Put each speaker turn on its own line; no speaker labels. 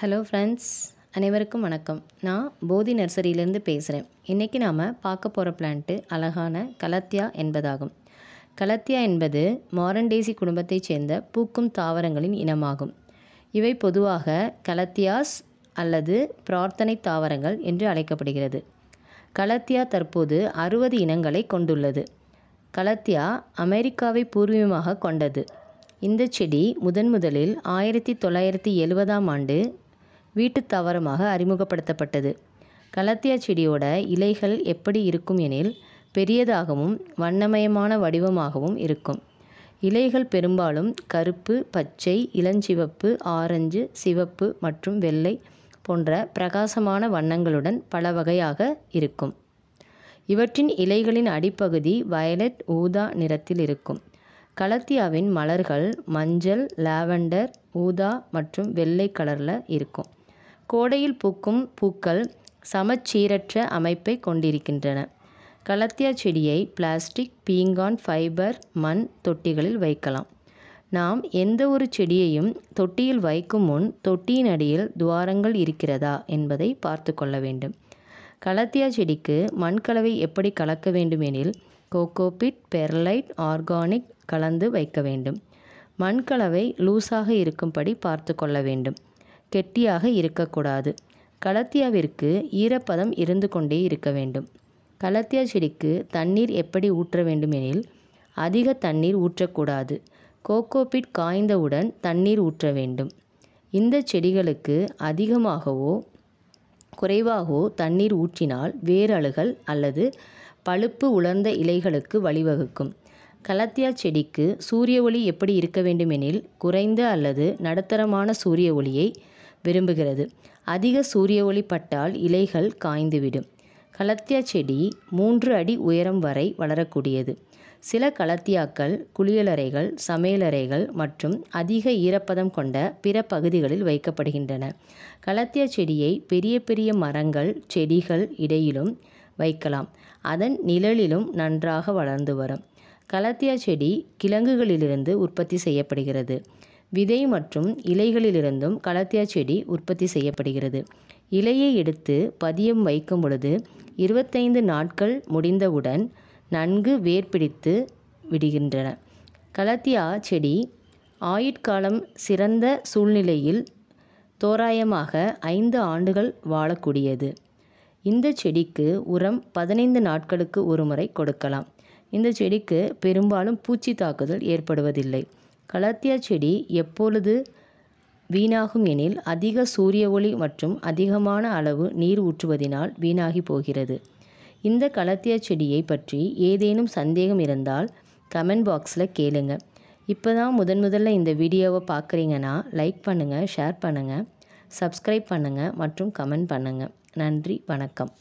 hello friends அனைவருக்கும் வணக்கம் நான் போதி நர்சரியிலேருந்து பேசுகிறேன் இன்றைக்கி நாம் பார்க்க போகிற பிளான்ட்டு அழகான கலத்தியா என்பதாகும் கலத்தியா என்பது மாரண்டேசி குடும்பத்தைச் சேர்ந்த பூக்கும் தாவரங்களின் இனமாகும் இவை பொதுவாக கலத்தியாஸ் அல்லது பிரார்த்தனை தாவரங்கள் என்று அழைக்கப்படுகிறது கலத்தியா தற்போது அறுபது இனங்களை கொண்டுள்ளது கலத்தியா அமெரிக்காவை பூர்வீகமாக கொண்டது இந்த செடி முதன் முதலில் ஆயிரத்தி தொள்ளாயிரத்தி எழுபதாம் ஆண்டு வீட்டு தாவரமாக அறிமுகப்படுத்தப்பட்டது கலத்தியா செடியோட இலைகள் எப்படி இருக்கும் எனில் பெரியதாகவும் வண்ணமயமான வடிவமாகவும் இருக்கும் இலைகள் பெரும்பாலும் கருப்பு பச்சை இளஞ்சிவப்பு ஆரஞ்சு சிவப்பு மற்றும் வெள்ளை போன்ற பிரகாசமான வண்ணங்களுடன் பல வகையாக இருக்கும் இவற்றின் இலைகளின் அடிப்பகுதி வயலட் ஊதா நிறத்தில் இருக்கும் கலத்தியாவின் மலர்கள் மஞ்சள் லாவெண்டர் ஊதா மற்றும் வெள்ளை கலரில் இருக்கும் கோடையில் பூக்கும் பூக்கள் சமச்சீரற்ற அமைப்பை கொண்டிருக்கின்றன கலத்தியா செடியை பிளாஸ்டிக் பீங்கான் ஃபைபர் மண் தொட்டிகளில் வைக்கலாம் நாம் எந்த ஒரு செடியையும் தொட்டியில் வைக்கும் முன் தொட்டியின் அடியில் துவாரங்கள் இருக்கிறதா என்பதை பார்த்து கொள்ள வேண்டும் கலத்தியா செடிக்கு மண் கலவை எப்படி கலக்க வேண்டும் எனில் கோகோபிட் பெர்லைட் ஆர்கானிக் கலந்து வைக்க வேண்டும் மண்கலவை லூஸாக இருக்கும்படி பார்த்து கொள்ள வேண்டும் கெட்டியாக இருக்கக்கூடாது கலத்தியாவிற்கு ஈரப்பதம் இருந்து கொண்டே இருக்க வேண்டும் கலத்தியா செடிக்கு தண்ணீர் எப்படி ஊற்ற வேண்டுமெனில் அதிக தண்ணீர் ஊற்றக்கூடாது கோகோபிட் காய்ந்தவுடன் தண்ணீர் ஊற்ற வேண்டும் இந்த செடிகளுக்கு அதிகமாகவோ குறைவாகவோ தண்ணீர் ஊற்றினால் வேரழுகள் அல்லது பழுப்பு உலர்ந்த இலைகளுக்கு வழிவகுக்கும் கலத்தியா செடிக்கு சூரிய ஒளி எப்படி இருக்க வேண்டுமெனில் குறைந்த அல்லது நடுத்தரமான சூரிய ஒளியை விரும்புகிறது அதிக சூரிய ஒளி பட்டால் இலைகள் காய்ந்துவிடும் கலத்தியா செடி மூன்று அடி உயரம் வரை வளரக்கூடியது சில கலத்தியாக்கள் குளியலறைகள் சமையலறைகள் மற்றும் அதிக ஈரப்பதம் கொண்ட பிற பகுதிகளில் வைக்கப்படுகின்றன கலத்தியா செடியை பெரிய பெரிய மரங்கள் செடிகள் இடையிலும் வைக்கலாம் அதன் நிழலிலும் நன்றாக வளர்ந்து வரும் கலத்தியா செடி கிழங்குகளிலிருந்து உற்பத்தி செய்யப்படுகிறது விதை மற்றும் இலைகளிலிருந்தும் கலத்தியா செடி உற்பத்தி செய்யப்படுகிறது இலையை எடுத்து பதியம் வைக்கும் பொழுது இருபத்தைந்து நாட்கள் முடிந்தவுடன் நன்கு வேர் பிடித்து விடுகின்றன கலத்தியா செடி ஆயுட்காலம் சிறந்த சூழ்நிலையில் தோராயமாக ஐந்து ஆண்டுகள் வாழக்கூடியது இந்த செடிக்கு உரம் பதினைந்து நாட்களுக்கு ஒரு முறை கொடுக்கலாம் இந்த செடிக்கு பெரும்பாலும் பூச்சி தாக்குதல் ஏற்படுவதில்லை கலத்தியா செடி எப்பொழுது வீணாகும் எனில் அதிக சூரிய ஒளி மற்றும் அதிகமான அளவு நீர் ஊற்றுவதினால் வீணாகி போகிறது இந்த கலத்தியா செடியை பற்றி ஏதேனும் சந்தேகம் இருந்தால் கமெண்ட் பாக்ஸில் கேளுங்க இப்போ தான் முதன் முதல்ல இந்த வீடியோவை பார்க்குறீங்கன்னா லைக் பண்ணுங்கள் ஷேர் பண்ணுங்கள் சப்ஸ்கிரைப் பண்ணுங்கள் மற்றும் கமெண்ட் பண்ணுங்கள் நன்றி வணக்கம்